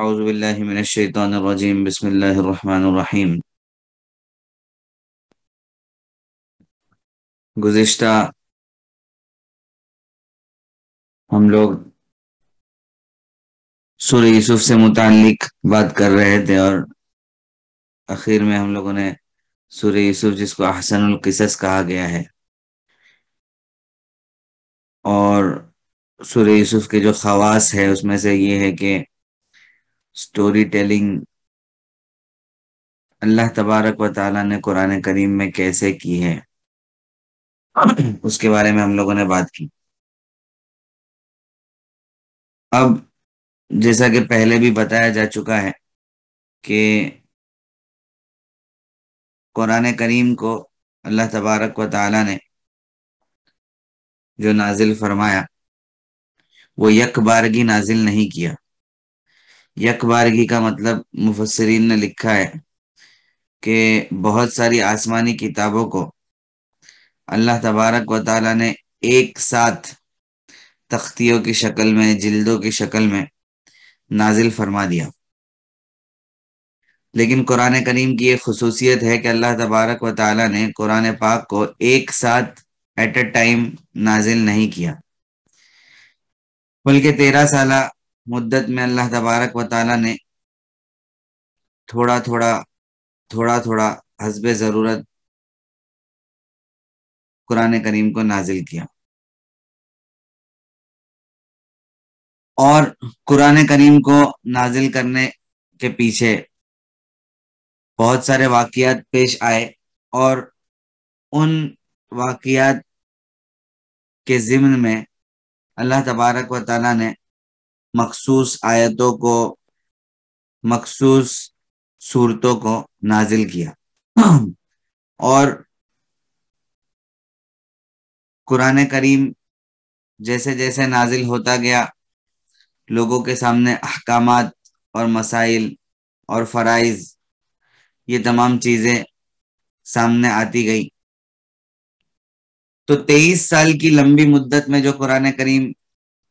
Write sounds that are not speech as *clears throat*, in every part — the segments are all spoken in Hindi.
أعوذ بالله हम लोग सूर्य यूसुफ से मुतक बात कर रहे थे और आखिर में हम लोगों ने सूर्य यूसुफ जिसको अहसनुल किसस कहा गया है और सूर्य यूसुफ के जो खवास है उसमें से ये है कि स्टोरी टेलिंग अल्लाह तबारक व ताला ने कुरान करीम में कैसे की है उसके बारे में हम लोगों ने बात की अब जैसा कि पहले भी बताया जा चुका है कि कुरान करीम को अल्लाह तबारक व ताला ने जो नाजिल फरमाया वो यक बारगी नाजिल नहीं किया यकबारगी का मतलब मुफसरीन ने लिखा है कि बहुत सारी आसमानी किताबों को अल्लाह तबारक व ताली ने एक साथ तख्तियों की शक्ल में जिल्दों की शक्ल में नाजिल फरमा दिया लेकिन कुरान करीम की एक खसूसियत है कि अल्लाह तबारक व ताली ने कुरान पाक को एक साथ एट अ टाइम नाजिल नहीं किया बल्कि तेरह साल मुद्दत में अल्लाह तबारक व ने थोड़ा थोड़ा थोड़ा थोड़ा हसब ज़रूरत कुरान करीम को नाजिल किया और कुरान करीम को नाजिल करने के पीछे बहुत सारे वाक़ात पेश आए और उन वाक़ात के ज़िम्न में अल्लाह तबारक व ताली ने मखसूस आयतों को मखसूस सूरतों को नाजिल किया और कुरान करीम जैसे जैसे नाजिल होता गया लोगों के सामने अहकाम और मसाइल और फ़राइज़ ये तमाम चीज़ें सामने आती गई तो तेईस साल की लंबी मुद्दत में जो कुरान करीम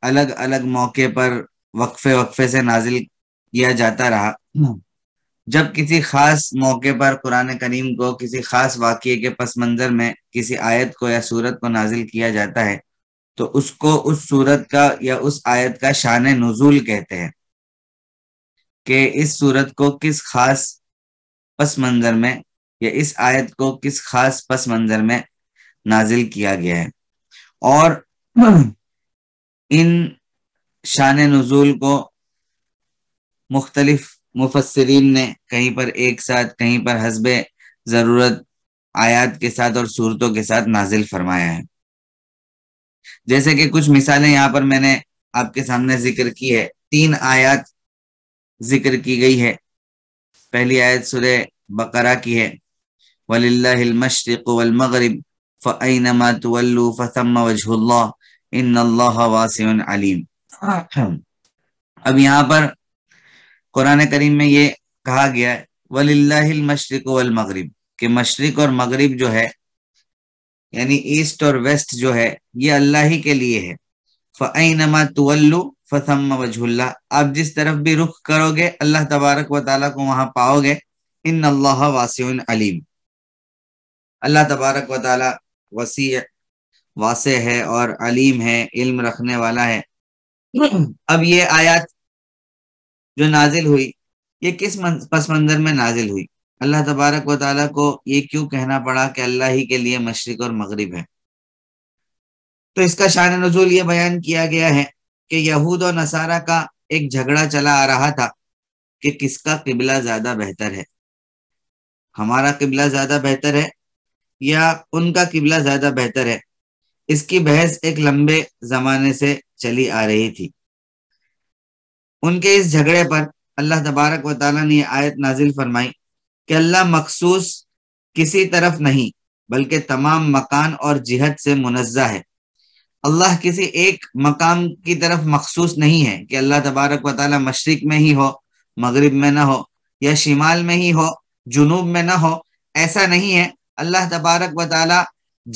अलग अलग मौके पर वक्फे वक्फे से नाजिल किया जाता रहा हम्म। जब किसी खास मौके पर कुरान करीम को किसी खास वाक्य के पस मंजर में किसी आयत को या सूरत को नाजिल किया जाता है तो उसको उस सूरत का या उस आयत का शान नजूल कहते हैं कि इस सूरत को किस खास पस मंजर में या इस आयत को किस खास पस मंजर में नाजिल किया गया है और हम्म। इन शान नजूल को मुख्तलिफ मुफसरीन ने कहीं पर एक साथ कहीं पर हसब ज़रूरत आयात के साथ और सूरतों के साथ नाजिल फरमाया है जैसे कि कुछ मिसालें यहाँ पर मैंने आपके सामने जिक्र की है तीन आयात जिक्र की गई है पहली आयत सुरह बकरा की है वलिल्लाहिलमशरिक वलमगरिब फ़ैनमा फसम वजहुल्लाह इन अलीम हाँ। अब यहाँ पर कुरान करीम में ये कहा गया है वल मशरक वल मगरब के मशरक और मगरब जो है यानी ईस्ट और वेस्ट जो है ये अल्लाह ही के लिए है फ़ैनमा तुवल्लु फसम वजहुल्ला आप जिस तरफ भी रुख करोगे अल्लाह तबारक व ताली को वहां पाओगे इन अल्लाह वासिन अलीम अल्लाह तबारक व ताली वसी वासे है और अलीम है इल्म रखने वाला है अब ये आयत जो नाजिल हुई ये किस पस मंजर में नाजिल हुई अल्लाह तबारक व ताली को ये क्यों कहना पड़ा कि अल्लाह ही के लिए मशरक और मगरब है तो इसका शान नजूल ये बयान किया गया है कि यहूद और नसारा का एक झगड़ा चला आ रहा था कि किसका किबला ज़्यादा बेहतर है हमारा किबला ज़्यादा बेहतर है या उनका किबला ज़्यादा बेहतर है इसकी बहस एक लंबे ज़माने से चली आ रही थी उनके इस झगड़े पर अल्लाह तबारक व ने आयत नाजिल फरमाई कि अल्लाह मखसूस किसी तरफ नहीं बल्कि तमाम मकान और जिहत से मुनजा है अल्लाह किसी एक मकाम की तरफ मखसूस नहीं है कि अल्लाह तबारक वाली मशरक में ही हो मगरब में ना हो या शिमाल में ही हो जुनूब में ना हो ऐसा नहीं है अल्लाह तबारक वाली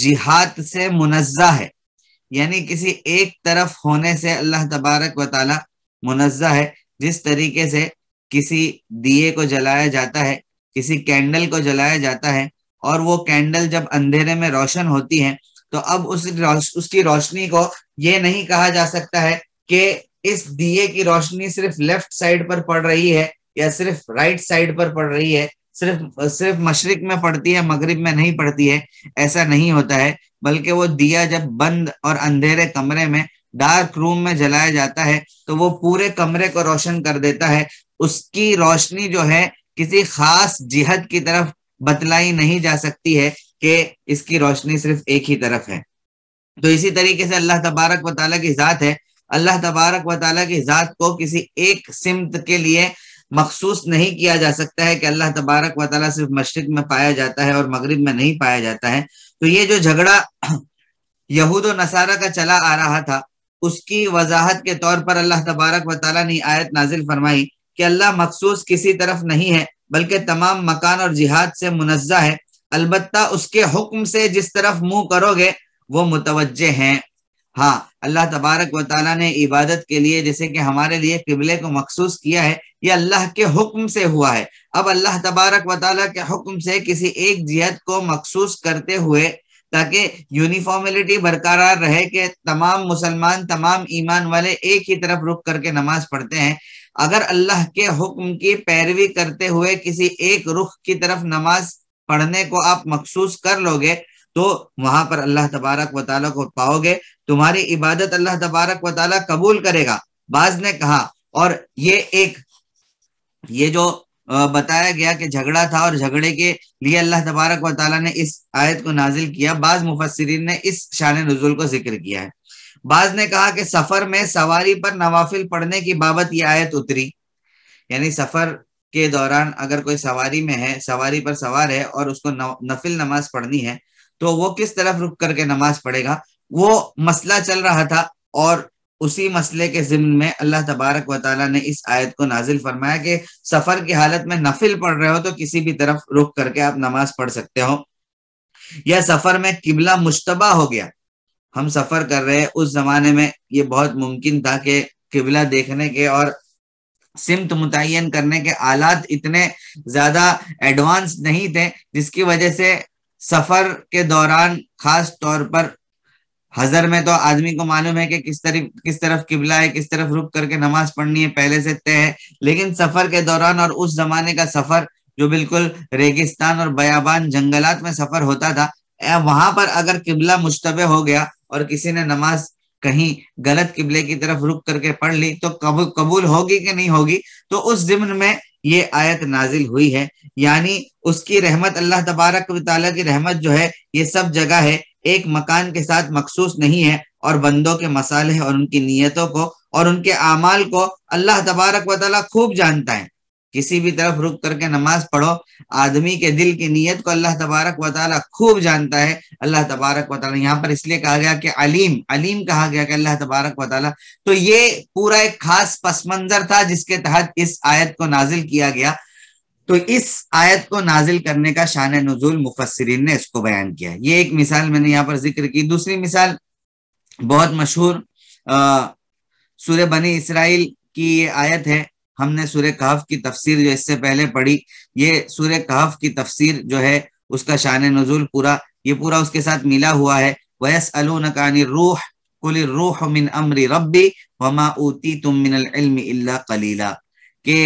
जिहाद से मुनजा है यानी किसी एक तरफ होने से अल्लाह तबारक व ताला मुनजा है जिस तरीके से किसी दिए को जलाया जाता है किसी कैंडल को जलाया जाता है और वो कैंडल जब अंधेरे में रोशन होती है तो अब उस रोश, उसकी रोशनी को ये नहीं कहा जा सकता है कि इस दिए की रोशनी सिर्फ लेफ्ट साइड पर पड़ रही है या सिर्फ राइट साइड पर पड़ रही है सिर्फ सिर्फ मशरक में पड़ती है मगरिब में नहीं पड़ती है ऐसा नहीं होता है बल्कि वो दिया जब बंद और अंधेरे कमरे में डार्क रूम में जलाया जाता है तो वो पूरे कमरे को रोशन कर देता है उसकी रोशनी जो है किसी खास जिहद की तरफ बतलाई नहीं जा सकती है कि इसकी रोशनी सिर्फ एक ही तरफ है तो इसी तरीके से अल्लाह तबारक वाली की ज़ात है अल्लाह तबारक वाली की ज़ात को किसी एक सिमत के लिए मखसूस नहीं किया जा सकता है कि अल्लाह तबारक व सिर्फ मशरक में पाया जाता है और मगरब में नहीं पाया जाता है तो ये जो झगड़ा *clears throat* यहूद नसारा का चला आ रहा था उसकी वजाहत के तौर पर अल्लाह तबारक व ने आयत नाजिल फरमाई कि अल्लाह मखसूस किसी तरफ नहीं है बल्कि तमाम मकान और जिहाद से मुनजा है अलबत् उसके हुक्म से जिस तरफ मुंह करोगे वो मुतवजे हैं हाँ अल्लाह तबारक व ने इबादत के लिए जैसे कि हमारे लिए किबले को मखसूस किया है ये अल्लाह के हुक्म से हुआ है अब अल्लाह तबारक व के हुक्म से किसी एक जिहत को मखसूस करते हुए ताकि यूनिफॉर्मेलिटी बरकरार रहे कि तमाम मुसलमान तमाम ईमान वाले एक ही तरफ रुक करके नमाज पढ़ते हैं अगर अल्लाह के हुक्म की पैरवी करते हुए किसी एक रुख की तरफ नमाज पढ़ने को आप मखसूस कर लोगे तो वहां पर अल्लाह तबारक व को पाओगे तुम्हारी इबादत अल्लाह तबारक व कबूल करेगा बाज ने कहा और ये एक ये जो बताया गया कि झगड़ा था और झगड़े के लिए अल्लाह तबारक व ने इस आयत को नाजिल किया बाज मुफसरीन ने इस शान नजुल को जिक्र किया है बाज ने कहा कि सफर में सवारी पर नवाफिल पढ़ने की बाबत यह आयत उतरी यानी सफर के दौरान अगर कोई सवारी में है सवारी पर सवार है और उसको नफिल नमाज पढ़नी है तो वो किस तरफ रुक करके नमाज पढ़ेगा वो मसला चल रहा था और उसी मसले के जिम्न में अल्लाह तबारक व ने इस आयत को नाजिल फरमाया कि सफर की हालत में नफिल पढ़ रहे हो तो किसी भी तरफ रुक करके आप नमाज पढ़ सकते हो या सफर में किबला मुशतबा हो गया हम सफर कर रहे हैं उस जमाने में ये बहुत मुमकिन था कि किबला देखने के और सिमत मुतन करने के आलात इतने ज्यादा एडवांस नहीं थे जिसकी वजह से सफर के दौरान खास तौर पर हजर में तो आदमी को मालूम है कि किस तरफ किस तरफ किबला है किस तरफ रुक करके नमाज पढ़नी है पहले से तय है लेकिन सफर के दौरान और उस जमाने का सफर जो बिल्कुल रेगिस्तान और बयाबान जंगलात में सफर होता था वहां पर अगर किबला मुश्तबे हो गया और किसी ने नमाज कहीं गलत किबले की तरफ रुक करके पढ़ ली तो कबूल होगी कि नहीं होगी तो उस जिम्न में ये आयत नाजिल हुई है यानी उसकी रहमत अल्लाह तबारक ताली की रहमत जो है ये सब जगह है एक मकान के साथ मखसूस नहीं है और बंदों के मसाले और उनकी नीयतों को और उनके अमाल को अल्लाह तबारक वाली खूब जानता है किसी भी तरफ रुक करके नमाज पढ़ो आदमी के दिल की नीयत को अल्लाह तबारक व खूब जानता है अल्लाह तबारक व यहाँ पर इसलिए कहा गया कि अलीम अलीम कहा गया कि अल्लाह तबारक व तो ये पूरा एक खास पस मंजर था जिसके तहत इस आयत को नाजिल किया गया तो इस आयत को नाजिल करने का शान नजूल मुफसरीन ने इसको बयान किया ये एक मिसाल मैंने यहाँ पर जिक्र की दूसरी मिसाल बहुत मशहूर सूर्य बनी इसराइल की ये आयत है हमने सूर्य कहफ की तफसीर जो इससे पहले पढ़ी ये सूर्य कहफ की तफसीर जो है उसका शान नजूल पूरा ये पूरा उसके साथ मिला हुआ है वयस नकानी रूह कुली रूह मिन अमरी रबी वमा ऊती तुम मिनल कलीला के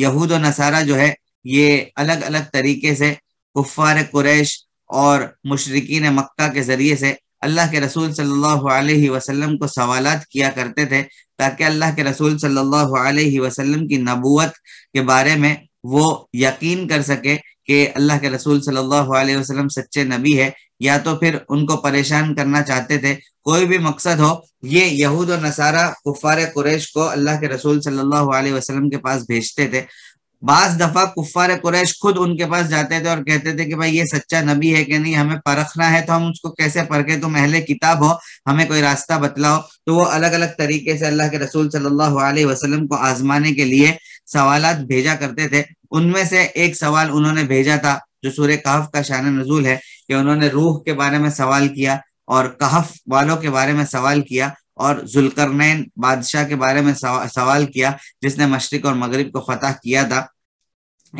यहूद नसारा जो है ये अलग अलग तरीके से कुफ्फार कुरैश और मुशरकिन मक्का के जरिए से अल्लाह के रसूल सल्लल्लाहु अलैहि वसल्लम को सवालात किया करते थे ताकि अल्लाह के रसूल सल्लल्लाहु अलैहि वसल्लम की नबूत के बारे में वो यकीन कर सके कि अल्लाह के रसूल सल्लल्लाहु अलैहि वसल्लम सच्चे नबी है या तो फिर उनको परेशान करना चाहते थे कोई भी मकसद हो ये यहूद और नसारा कुफार कुरेश को अल्लाह के रसूल सल्लल्लाहु अलैहि वसल्लम के पास भेजते थे बाज दफा कुफ्फार कुरैश खुद उनके पास जाते थे और कहते थे कि भाई ये सच्चा नबी है कि नहीं हमें परखना है तो हम उसको कैसे परखे तुम अहले किताब हो हमें कोई रास्ता बतलाओ तो वो अलग अलग तरीके से अल्लाह के रसूल सल्लल्लाहु अलैहि वसल्लम को आजमाने के लिए सवाल भेजा करते थे उनमें से एक सवाल उन्होंने भेजा था जो सूर्य कहफ का शान नजूल है कि उन्होंने रूह के बारे में सवाल किया और कहफ वालों के बारे में सवाल किया और जुलकरनैन बादशाह के बारे में सवा, सवाल किया जिसने मशरक और मगरब को फतह किया था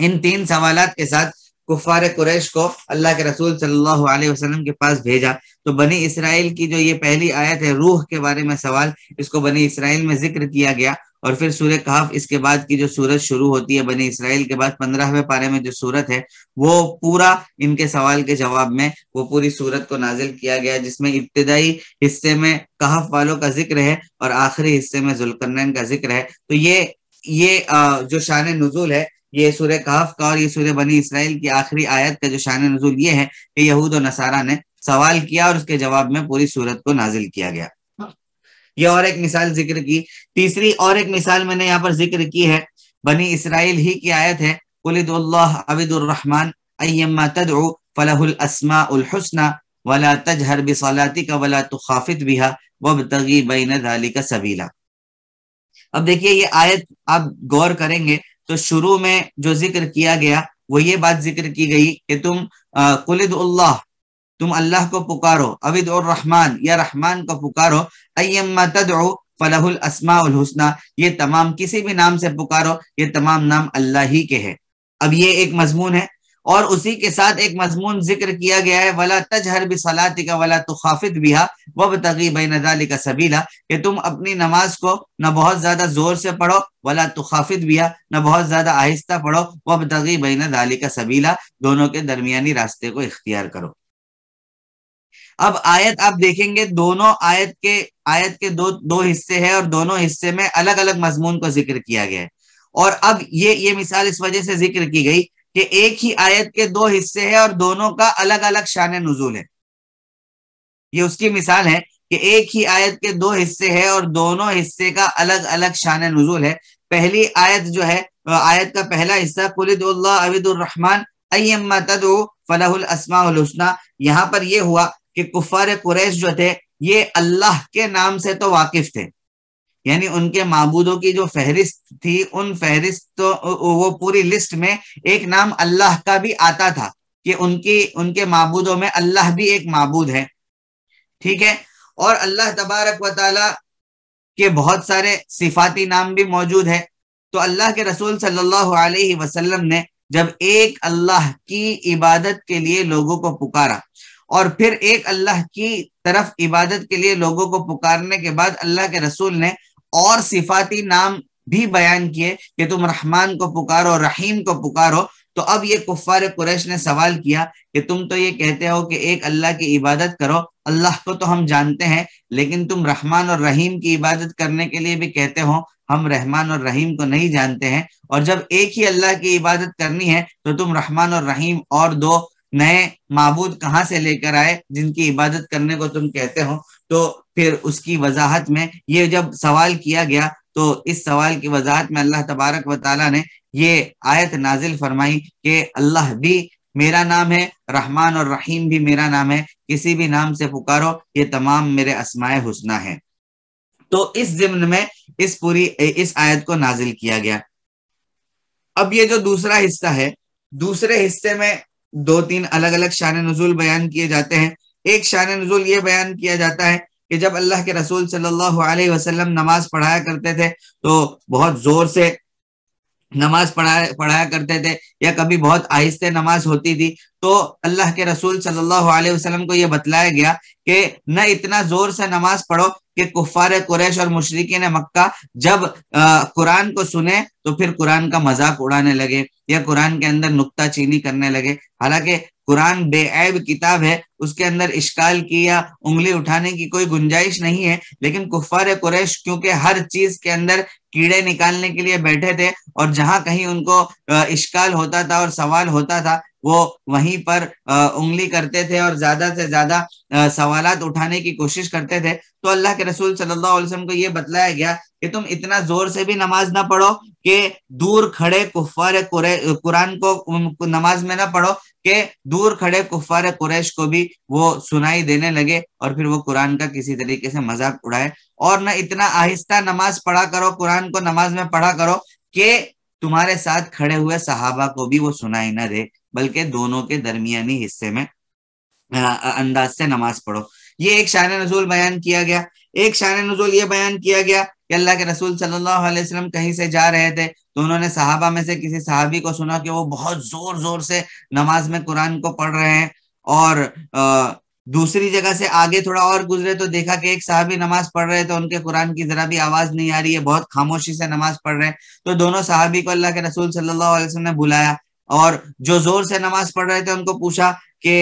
इन तीन सवाल के साथ कुफार कुरैश को अल्लाह के रसूल सल्लल्लाहु अलैहि वसल्लम के पास भेजा तो बनी इसराइल की जो ये पहली आयत है रूह के बारे में सवाल इसको बनी इसराइल में जिक्र किया गया और फिर सूर्य कहफ इसके बाद की जो सूरत शुरू होती है बने इसराइल के बाद पंद्रहवें पारे में जो सूरत है वो पूरा इनके सवाल के जवाब में वो पूरी सूरत को नाजिल किया गया जिसमें इब्तदाई हिस्से में कहफ वालों का जिक्र है और आखिरी हिस्से में जुलकरन का जिक्र है तो ये ये जो शान नजूल है ये सूर्य कहफ का और ये सूर्य बनी इसराइल की आखिरी आयत का जो शान नजूल ये है कि यहूद और नसारा ने सवाल किया और उसके जवाब में पूरी सूरत को नाजिल किया गया ये और एक मिसाल जिक्र की तीसरी और एक मिसाल मैंने यहाँ पर जिक्र की है बनी इसराइल ही की आयत है कुलिदुल्लाह अय्यम्मा तदउ फलहुल अस्मा उल हुस्ना वला तजहर बि का वला तुखाफित बिहा वबतगी बैन दालिका सबीला अब देखिए ये आयत आप गौर करेंगे तो शुरू में जो जिक्र किया गया वो ये बात जिक्र की गई कि तुम कुलिदुल्लाह तुम अल्लाह को पुकारो अविद और रहमान या रहमान को पुकारो अयम्मा तदो फलाहुल असमाउल हुसना ये तमाम किसी भी नाम से पुकारो ये तमाम नाम अल्लाह ही के है अब ये एक मजमून है और उसी के साथ एक मजमून जिक्र किया गया है वला तजहर भी सलाती का वला भी हा वब तगी बैन का सबीला कि तुम अपनी नमाज को न बहुत ज्यादा जोर से पढ़ो वला भी हा न बहुत ज्यादा आहिस्ता पढ़ो वब तगी बैन का सबीला दोनों के दरमियानी रास्ते को इख्तियार करो अब आयत आप देखेंगे दोनों आयत के आयत के दो दो हिस्से हैं और दोनों हिस्से में अलग अलग मजमून को जिक्र किया गया है और अब ये ये मिसाल इस वजह से जिक्र की गई कि एक ही आयत के दो हिस्से हैं और दोनों का अलग अलग शान नजूल है ये उसकी मिसाल है कि एक ही आयत के दो हिस्से हैं और दोनों हिस्से का अलग अलग शान नजूल है पहली आयत जो है आयत का पहला हिस्सा कुलिदुल्ला अबिदुररहमान अयम्मा तदु फलाहुल असमा यहाँ पर यह हुआ कि कुफार कुरैश जो थे ये अल्लाह के नाम से तो वाकिफ थे यानी उनके मबूदों की जो फहरिस्त थी उन फहरिस्त तो वो पूरी लिस्ट में एक नाम अल्लाह का भी आता था कि उनकी उनके मबूदों में अल्लाह भी एक मबूद है ठीक है और अल्लाह तबारक व के बहुत सारे सिफाती नाम भी मौजूद है तो अल्लाह के रसूल सल्लल्लाहु अलैहि वसल्लम ने जब एक अल्लाह की इबादत के लिए लोगों को पुकारा और फिर एक अल्लाह की तरफ इबादत के लिए लोगों को पुकारने के बाद अल्लाह के रसूल ने और सिफाती नाम भी बयान किए कि तुम रहमान को पुकारो रहीम को पुकारो तो अब ये कुफ्फार कुरैश ने सवाल किया कि तुम तो ये कहते हो कि एक अल्लाह की इबादत करो अल्लाह को तो हम जानते हैं लेकिन तुम रहमान और रहीम की इबादत करने के लिए भी कहते हो हम रहमान और रहीम को नहीं जानते हैं और जब एक ही अल्लाह की इबादत करनी है तो तुम रहमान और रहीम और दो नए मबूद कहाँ से लेकर आए जिनकी इबादत करने को तुम कहते हो तो फिर उसकी वजाहत में ये जब सवाल किया गया तो इस सवाल की वजाहत में अल्लाह तबारक व ने ये आयत नाजिल फरमाई कि अल्लाह भी मेरा नाम है रहमान और रहीम भी मेरा नाम है किसी भी नाम से पुकारो ये तमाम मेरे असमाय हुसना है तो इस जिम्न में इस पूरी इस आयत को नाजिल किया गया अब ये जो दूसरा हिस्सा है दूसरे हिस्से में दो तीन अलग अलग शान नजूल बयान किए जाते हैं एक शान नजूल ये बयान किया जाता है कि जब अल्लाह के रसूल सल्लल्लाहु अलैहि वसल्लम नमाज पढ़ाया करते थे तो बहुत जोर से नमाज पढ़ाया पढ़ाया करते थे या कभी बहुत आहिस्ते नमाज होती थी तो अल्लाह के रसूल सल्लल्लाहु अलैहि वसल्लम को यह बतलाया गया कि न इतना जोर से नमाज पढ़ो कि कुफार कुरैश और मुशरकिन मक्का जब कुरान को सुने तो फिर कुरान का मजाक उड़ाने लगे या कुरान के अंदर नुकता चीनी करने लगे हालांकि कुरान बेऐब किताब है उसके अंदर इश्काल की या उंगली उठाने की कोई गुंजाइश नहीं है लेकिन कुफार कुरैश क्योंकि हर चीज के अंदर कीड़े निकालने के लिए बैठे थे और जहां कहीं उनको इश्काल होता था और सवाल होता था वो वहीं पर उंगली करते थे और ज्यादा से ज्यादा सवाल उठाने की कोशिश करते थे तो अल्लाह के रसूल सल्लल्लाहु अलैहि वसल्लम को ये बतलाया गया कि तुम इतना जोर से भी नमाज ना पढ़ो कि दूर खड़े कुफार कुरान को नमाज में ना पढ़ो कि दूर खड़े कुफार कुरैश को भी वो सुनाई देने लगे और फिर वो कुरान का किसी तरीके से मजाक उड़ाए और ना इतना आहिस्ता नमाज पढ़ा करो कुरान को नमाज में पढ़ा करो कि तुम्हारे साथ खड़े हुए सहाबा को भी वो सुनाई ना दे बल्कि दोनों के दरमियानी हिस्से में अंदाज से नमाज पढ़ो ये एक शान नजूल बयान किया गया एक शान नजूल ये बयान किया गया कि अल्लाह के रसूल सल्लल्लाहु अलैहि वसल्लम कहीं से जा रहे थे तो उन्होंने सहाबा में से किसी सहाबी को सुना कि वो बहुत जोर जोर से नमाज में कुरान को पढ़ रहे हैं और आ, दूसरी जगह से आगे थोड़ा और गुजरे तो देखा कि एक साहबी नमाज पढ़ रहे तो उनके कुरान की जरा भी आवाज नहीं आ रही है बहुत खामोशी से नमाज पढ़ रहे हैं तो दोनों साहबी को अल्लाह के रसूल सल्लल्लाहु अलैहि वसल्लम ने बुलाया और जो जोर से नमाज पढ़ रहे थे उनको पूछा कि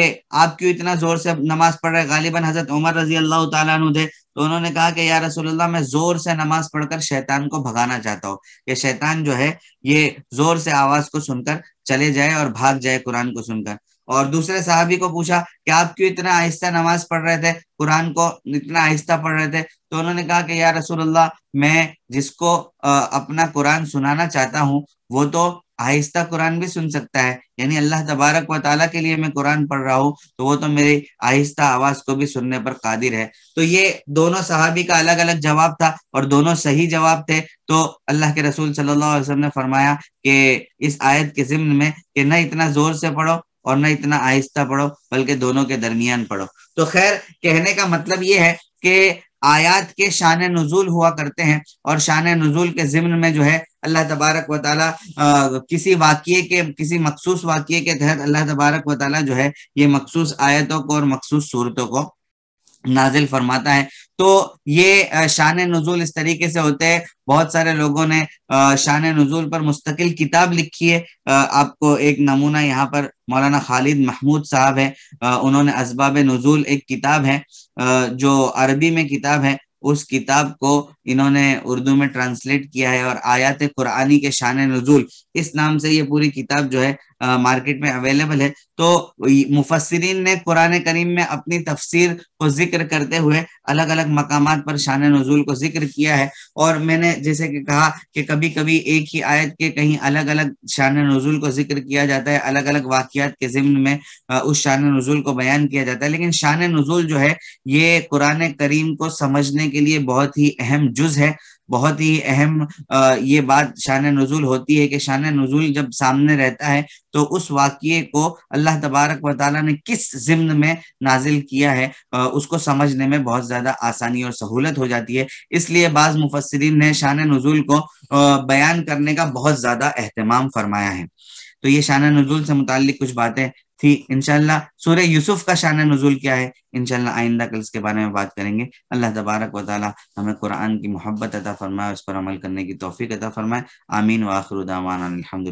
आप क्यों इतना जोर से नमाज पढ़ रहे गालिबन हजरत उमर रजी अल्लाह तु थे तो उन्होंने कहा कि या रसोल्ला मैं जोर से नमाज पढ़कर शैतान को भगाना चाहता हूँ कि शैतान जो है ये जोर से आवाज को सुनकर चले जाए और भाग जाए कुरान को सुनकर और दूसरे साहबी को पूछा कि आप क्यों इतना आहिस्ता नमाज पढ़ रहे थे कुरान को इतना आहिस्ता पढ़ रहे थे तो उन्होंने कहा कि या रसूल अल्लाह मैं जिसको अपना कुरान सुनाना चाहता हूँ वो तो आहिस्ता कुरान भी सुन सकता है यानी अल्लाह तबारक व ताला के लिए मैं कुरान पढ़ रहा हूँ तो वो तो मेरी आहिस्ता आवाज को भी सुनने पर कादिर है तो ये दोनों सहाबी का अलग अलग जवाब था और दोनों सही जवाब थे तो अल्लाह के रसूल सल्लल्लाहु अलैहि वसल्लम ने फरमाया कि इस आयत के जिम्न में कि न इतना जोर से पढ़ो और न इतना आहिस्ता पढ़ो बल्कि दोनों के दरमियान पढ़ो तो खैर कहने का मतलब ये है कि आयात के शान नजूल हुआ करते हैं और शान नजूल के जिम्न में जो है अल्लाह तबारक व ताली किसी वाक्य के किसी मखसूस वाक्य के तहत अल्लाह तबारक व ताली जो है ये मखसूस आयतों को और मखसूस सूरतों को नाजिल फरमाता है तो ये शान नजूल इस तरीके से होते हैं बहुत सारे लोगों ने शान नजूल पर मुस्तकिल किताब लिखी है आपको एक नमूना यहाँ पर मौलाना खालिद महमूद साहब है उन्होंने इसबाब नजूल एक किताब है जो अरबी में किताब है उस किताब को इन्होंने उर्दू में ट्रांसलेट किया है और आयात कुरानी के शान नजूल इस नाम से ये पूरी किताब जो है मार्केट में अवेलेबल है तो मुफसरीन ने कुरान करीम में अपनी तफसीर को जिक्र करते हुए अलग अलग मकाम पर शान नजूल को जिक्र किया है और मैंने जैसे कि कहा कि कभी कभी एक ही आयत के कहीं अलग अलग शान नजूल को जिक्र किया जाता है अलग अलग वाकियात के जिम्न में उस शान नजूल को बयान किया जाता है लेकिन शान नजूल जो है ये कुरान करीम को समझने के लिए बहुत ही अहम जुज है बहुत ही अहम ये बात शान नज़ुल होती है कि शान नज़ुल जब सामने रहता है तो उस वाक्य को अल्लाह तबारक वाली ने किस जिम्न में नाजिल किया है उसको समझने में बहुत ज़्यादा आसानी और सहूलत हो जाती है इसलिए बाज़ मुफसरीन ने शान नज़ुल को बयान करने का बहुत ज़्यादा अहतमाम फरमाया है तो ये शान नज़ुल से मुतल कुछ बातें थी इनशाला सूर्य यूसुफ का शान नजूल क्या है इनशाला आइंदा कल इसके बारे में बात करेंगे अल्लाह तबारक वाली हमें कुरान की मोहब्बत अदा फरमाए उस पर अमल करने की तोफ़ी अदा फरमाए आमीन वाखरुदामान अलहमदिल्ला